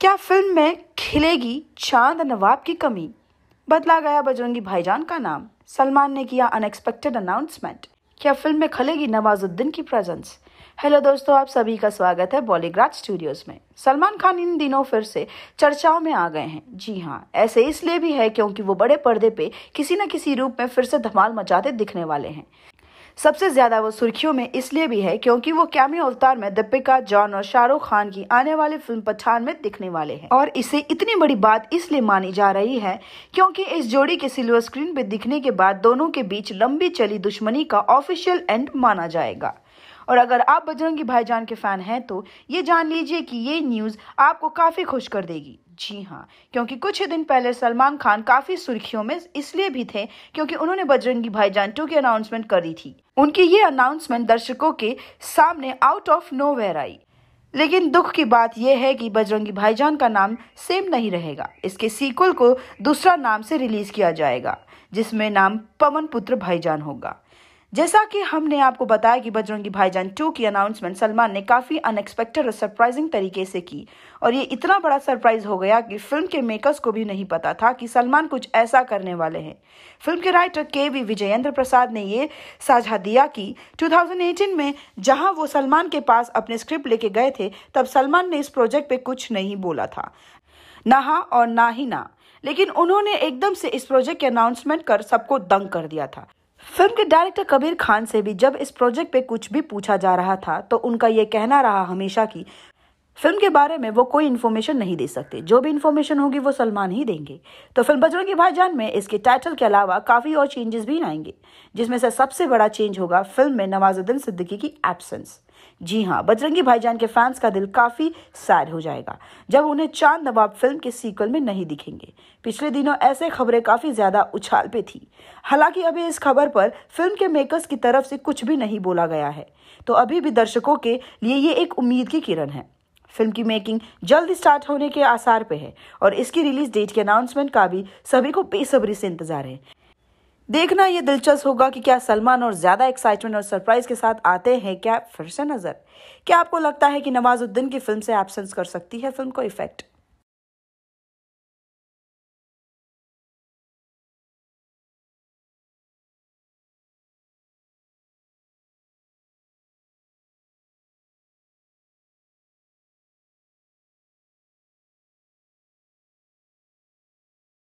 क्या फिल्म में खिलेगी चांद नवाब की कमी बदला गया बजरंगी भाईजान का नाम सलमान ने किया अनएक्सपेक्टेड अनाउंसमेंट क्या फिल्म में खलेगी नवाजुद्दीन की प्रेजेंस हेलो दोस्तों आप सभी का स्वागत है बॉलीग्राज स्टूडियोज में सलमान खान इन दिनों फिर से चर्चाओं में आ गए हैं जी हाँ ऐसे इसलिए भी है क्योंकि वो बड़े पर्दे पे किसी न किसी रूप में फिर से धमाल मचाते दिखने वाले हैं सबसे ज्यादा वो सुर्खियों में इसलिए भी है क्योंकि वो कैमियो अवतार में दीपिका जॉन और शाहरुख खान की आने वाली फिल्म पठान में दिखने वाले हैं और इसे इतनी बड़ी बात इसलिए मानी जा रही है क्योंकि इस जोड़ी के सिल्वर स्क्रीन पे दिखने के बाद दोनों के बीच लंबी चली दुश्मनी का ऑफिशियल एंड माना जाएगा और अगर आप बजरंगी भाईजान के फैन हैं तो ये जान लीजिए कि ये न्यूज़ आपको काफ़ी खुश कर देगी जी हाँ क्योंकि कुछ ही दिन पहले सलमान खान काफी सुर्खियों में इसलिए भी थे क्योंकि उन्होंने बजरंगी भाईजान टू की अनाउंसमेंट करी थी उनकी ये अनाउंसमेंट दर्शकों के सामने आउट ऑफ नो आई लेकिन दुख की बात यह है कि बजरंगी भाईजान का नाम सेम नहीं रहेगा इसके सीक्वल को दूसरा नाम से रिलीज किया जाएगा जिसमें नाम पवन पुत्र भाईजान होगा जैसा कि हमने आपको बताया कि बजरंगी भाईजान 2 की अनाउंसमेंट सलमान ने काफ़ी अनएक्सपेक्टेड और सरप्राइजिंग तरीके से की और ये इतना बड़ा सरप्राइज हो गया कि फिल्म के मेकर्स को भी नहीं पता था कि सलमान कुछ ऐसा करने वाले हैं फिल्म के राइटर के वी विजयेंद्र प्रसाद ने ये साझा दिया कि 2018 में जहां वो सलमान के पास अपने स्क्रिप्ट लेके गए थे तब सलमान ने इस प्रोजेक्ट पे कुछ नहीं बोला था नहा और ना ही ना लेकिन उन्होंने एकदम से इस प्रोजेक्ट के अनाउंसमेंट कर सबको दंग कर दिया था फिल्म के डायरेक्टर कबीर खान से भी जब इस प्रोजेक्ट पे कुछ भी पूछा जा रहा था तो उनका ये कहना रहा हमेशा कि फिल्म के बारे में वो कोई इन्फॉर्मेशन नहीं दे सकते जो भी इन्फॉर्मेशन होगी वो सलमान ही देंगे तो फिल्म बजरंगी भाईजान में इसके टाइटल के अलावा काफ़ी और चेंजेस भी आएंगे जिसमें से सबसे बड़ा चेंज होगा फिल्म में नवाजुद्दीन सिद्दीकी की एब्सेंस जी हाँ बजरंगी भाईजान के फैंस का दिल काफ़ी सैड हो जाएगा जब उन्हें चांद नवाब फिल्म के सीक्वल में नहीं दिखेंगे पिछले दिनों ऐसे खबरें काफ़ी ज़्यादा उछाल पे थी हालांकि अभी इस खबर पर फिल्म के मेकर्स की तरफ से कुछ भी नहीं बोला गया है तो अभी भी दर्शकों के लिए ये एक उम्मीद की किरण है फिल्म की मेकिंग जल्द स्टार्ट होने के आसार पे है और इसकी रिलीज डेट के अनाउंसमेंट का भी सभी को बेसब्री से इंतजार है देखना ये दिलचस्प होगा कि क्या सलमान और ज़्यादा एक्साइटमेंट और सरप्राइज के साथ आते हैं क्या फिर से नज़र क्या आपको लगता है कि नवाजुद्दीन की फिल्म से एबसेंस कर सकती है फिल्म को इफेक्ट